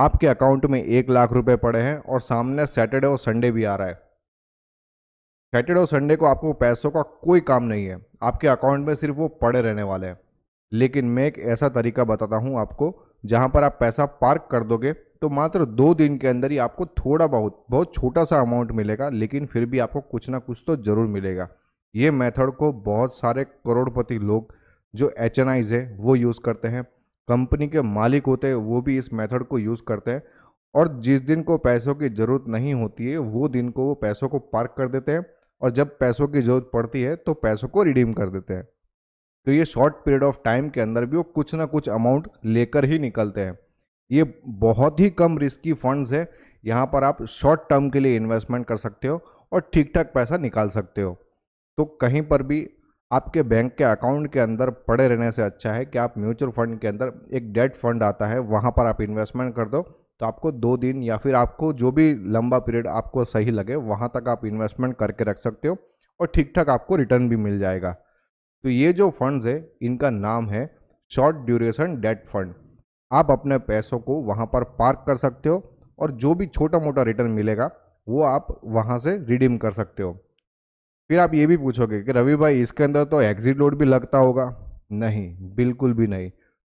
आपके अकाउंट में एक लाख रुपए पड़े हैं और सामने सैटरडे और संडे भी आ रहा है सैटरडे और संडे को आपको पैसों का कोई काम नहीं है आपके अकाउंट में सिर्फ वो पड़े रहने वाले हैं लेकिन मैं एक ऐसा तरीका बताता हूँ आपको जहाँ पर आप पैसा पार्क कर दोगे तो मात्र दो दिन के अंदर ही आपको थोड़ा बहुत बहुत छोटा सा अमाउंट मिलेगा लेकिन फिर भी आपको कुछ ना कुछ तो ज़रूर मिलेगा ये मेथड को बहुत सारे करोड़पति लोग जो एच है वो यूज़ करते हैं कंपनी के मालिक होते हैं वो भी इस मेथड को यूज़ करते हैं और जिस दिन को पैसों की ज़रूरत नहीं होती है वो दिन को वो पैसों को पार्क कर देते हैं और जब पैसों की ज़रूरत पड़ती है तो पैसों को रिडीम कर देते हैं तो ये शॉर्ट पीरियड ऑफ टाइम के अंदर भी वो कुछ ना कुछ अमाउंट लेकर ही निकलते हैं ये बहुत ही कम रिस्की फंड्स है यहाँ पर आप शॉर्ट टर्म के लिए इन्वेस्टमेंट कर सकते हो और ठीक ठाक पैसा निकाल सकते हो तो कहीं पर भी आपके बैंक के अकाउंट के अंदर पड़े रहने से अच्छा है कि आप म्यूचुअल फंड के अंदर एक डेट फंड आता है वहाँ पर आप इन्वेस्टमेंट कर दो तो आपको दो दिन या फिर आपको जो भी लंबा पीरियड आपको सही लगे वहाँ तक आप इन्वेस्टमेंट करके रख सकते हो और ठीक ठाक आपको रिटर्न भी मिल जाएगा तो ये जो फंड्स है इनका नाम है शॉर्ट ड्यूरेशन डेट फंड आप अपने पैसों को वहाँ पर पार्क कर सकते हो और जो भी छोटा मोटा रिटर्न मिलेगा वो आप वहाँ से रिडीम कर सकते हो फिर आप ये भी पूछोगे कि रवि भाई इसके अंदर तो एग्जिट लोड भी लगता होगा नहीं बिल्कुल भी नहीं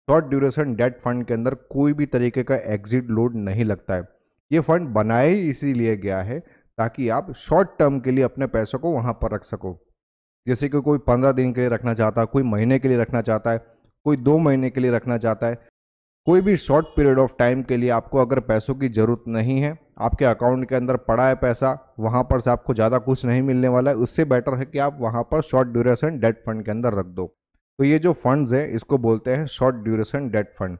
शॉर्ट ड्यूरेशन डेट फंड के अंदर कोई भी तरीके का एग्जिट लोड नहीं लगता है ये फंड बनाया ही इसीलिए गया है ताकि आप शॉर्ट टर्म के लिए अपने पैसों को वहाँ पर रख सको जैसे कि कोई पंद्रह दिन के लिए रखना चाहता है कोई महीने के लिए रखना चाहता है कोई दो महीने के लिए रखना चाहता है कोई भी शॉर्ट पीरियड ऑफ टाइम के लिए आपको अगर पैसों की ज़रूरत नहीं है आपके अकाउंट के अंदर पड़ा है पैसा वहाँ पर से आपको ज़्यादा कुछ नहीं मिलने वाला है उससे बेटर है कि आप वहाँ पर शॉर्ट ड्यूरेशन डेट फंड के अंदर रख दो तो ये जो फंड्स हैं इसको बोलते हैं शॉर्ट ड्यूरेशन डेट फंड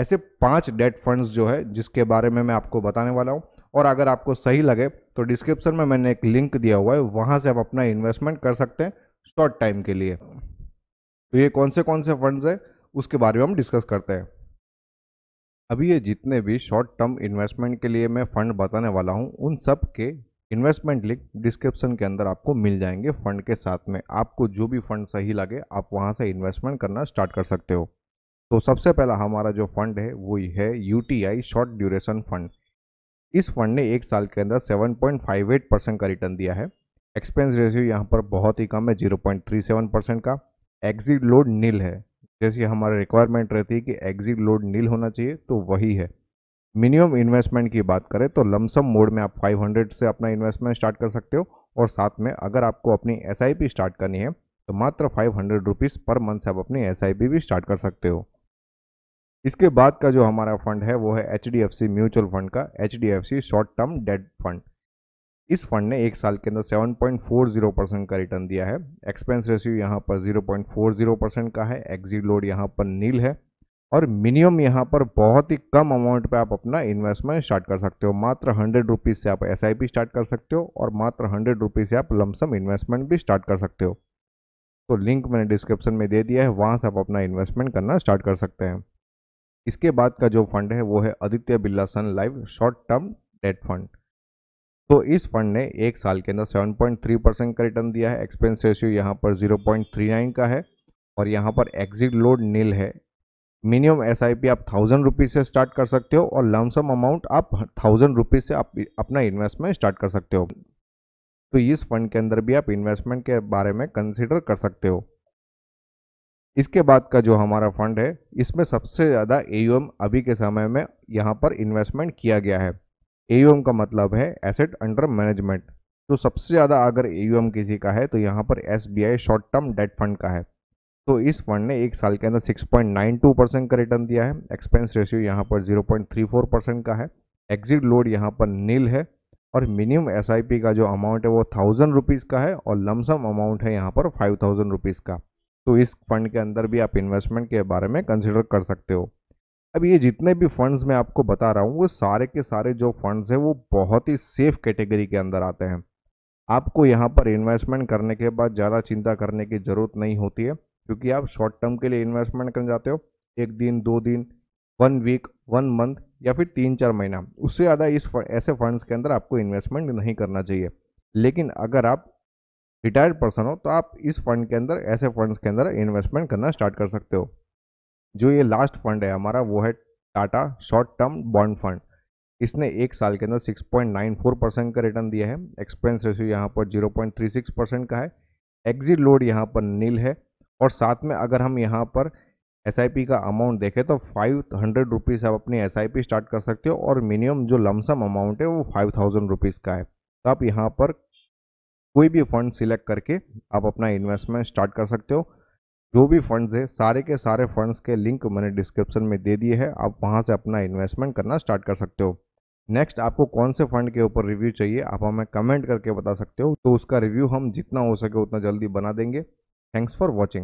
ऐसे पाँच डेट फंड्स जो है जिसके बारे में मैं आपको बताने वाला हूँ और अगर आपको सही लगे तो डिस्क्रिप्शन में मैंने एक लिंक दिया हुआ है वहाँ से आप अपना इन्वेस्टमेंट कर सकते हैं शॉर्ट टाइम के लिए तो ये कौन से कौन से फंड्स है उसके बारे में हम डिस्कस करते हैं अभी ये जितने भी शॉर्ट टर्म इन्वेस्टमेंट के लिए मैं फ़ंड बताने वाला हूँ उन सब के इन्वेस्टमेंट लिंक डिस्क्रिप्शन के अंदर आपको मिल जाएंगे फ़ंड के साथ में आपको जो भी फ़ंड सही लगे आप वहाँ से इन्वेस्टमेंट करना स्टार्ट कर सकते हो तो सबसे पहला हमारा जो फंड है वो है यू शॉर्ट ड्यूरेशन फंड इस फंड ने एक साल के अंदर 7.58 परसेंट का रिटर्न दिया है एक्सपेंस रेशियो यहाँ पर बहुत ही कम है 0.37 परसेंट का एग्जिट लोड नील है जैसी हमारा रिक्वायरमेंट रहती है कि एग्जिट लोड नील होना चाहिए तो वही है मिनिमम इन्वेस्टमेंट की बात करें तो लमसम मोड में आप 500 से अपना इन्वेस्टमेंट स्टार्ट कर सकते हो और साथ में अगर आपको अपनी एस स्टार्ट करनी है तो मात्र five hundred rupees per month से आप अपनी एस भी स्टार्ट कर सकते हो इसके बाद का जो हमारा फंड है वो है H D F C mutual fund का H D F C short term debt fund इस फंड ने एक साल के अंदर 7.40 परसेंट का रिटर्न दिया है एक्सपेंस रेशियो यहाँ पर 0.40 परसेंट का है एग्जिट लोड यहाँ पर नील है और मिनिमम यहाँ पर बहुत ही कम अमाउंट पे आप अपना इन्वेस्टमेंट स्टार्ट कर सकते हो मात्र हंड्रेड रुपीज़ से आप एस स्टार्ट कर सकते हो और मात्र हंड्रेड रुपीज़ से आप लमसम इन्वेस्टमेंट भी स्टार्ट कर सकते हो तो लिंक मैंने डिस्क्रिप्शन में दे दिया है वहाँ से आप अपना इन्वेस्टमेंट करना स्टार्ट कर सकते हैं इसके बाद का जो फंड है वो है Aditya Birla Sun Life short term debt fund तो इस फंड ने एक साल के अंदर 7.3 परसेंट का रिटर्न दिया है एक्सपेंस रेशियो यहाँ पर 0.39 का है और यहाँ पर एग्जिट लोड नील है मिनिमम एस आप थाउजेंड रुपीज़ से स्टार्ट कर सकते हो और लमसम अमाउंट आप थाउजेंड रुपीज़ से आप अपना इन्वेस्टमेंट स्टार्ट कर सकते हो तो इस फंड के अंदर भी आप इन्वेस्टमेंट के बारे में कंसिडर कर सकते हो इसके बाद का जो हमारा फंड है इसमें सबसे ज़्यादा एयूएम अभी के समय में यहाँ पर इन्वेस्टमेंट किया गया है ए का मतलब है एसेट अंडर मैनेजमेंट तो सबसे ज़्यादा अगर एयूएम किसी का है तो यहाँ पर एस शॉर्ट टर्म डेट फंड का है तो इस फंड ने एक साल के अंदर 6.92 परसेंट का रिटर्न दिया है एक्सपेंस रेशियो यहाँ पर 0.34 परसेंट का है एग्जिट लोड यहाँ पर नील है और मिनिमम एस का जो अमाउंट है वो थाउजेंड रुपीज़ का है और लमसम अमाउंट है यहाँ पर फाइव थाउजेंड रुपीज़ का तो इस फंड के अंदर भी आप इन्वेस्टमेंट के बारे में कंसिडर कर सकते हो अब ये जितने भी फंड्स मैं आपको बता रहा हूँ वो सारे के सारे जो फंड्स हैं वो बहुत ही सेफ कैटेगरी के अंदर आते हैं आपको यहाँ पर इन्वेस्टमेंट करने के बाद ज़्यादा चिंता करने की ज़रूरत नहीं होती है क्योंकि आप शॉर्ट टर्म के लिए इन्वेस्टमेंट करने जाते हो एक दिन दो दिन वन वीक वन मंथ या फिर तीन चार महीना उससे ज़्यादा इस ऐसे फंड्स के अंदर आपको इन्वेस्टमेंट नहीं करना चाहिए लेकिन अगर आप रिटायर्ड पर्सन हो तो आप इस फंड के अंदर ऐसे फंड्स के अंदर इन्वेस्टमेंट करना स्टार्ट कर सकते हो जो ये लास्ट फंड है हमारा वो है Tata short term bond fund इसने एक साल के अंदर 6.94 परसेंट का रिटर्न दिया है एक्सपेंस रेशियो यहाँ पर 0.36 परसेंट का है एग्जिट लोड यहाँ पर नील है और साथ में अगर हम यहाँ पर एस का अमाउंट देखें तो फाइव हंड्रेड रुपीज़ आप अपनी एस स्टार्ट कर सकते हो और मिनिमम जो लमसम अमाउंट है वो फाइव थाउजेंड रुपीज़ का है तो आप यहाँ पर कोई भी फंड सिलेक्ट करके आप अपना इन्वेस्टमेंट स्टार्ट कर सकते हो जो भी फंड्स है सारे के सारे फंड्स के लिंक मैंने डिस्क्रिप्शन में दे दिए हैं आप वहाँ से अपना इन्वेस्टमेंट करना स्टार्ट कर सकते हो नेक्स्ट आपको कौन से फंड के ऊपर रिव्यू चाहिए आप हमें कमेंट करके बता सकते हो तो उसका रिव्यू हम जितना हो सके उतना जल्दी बना देंगे थैंक्स फॉर वॉचिंग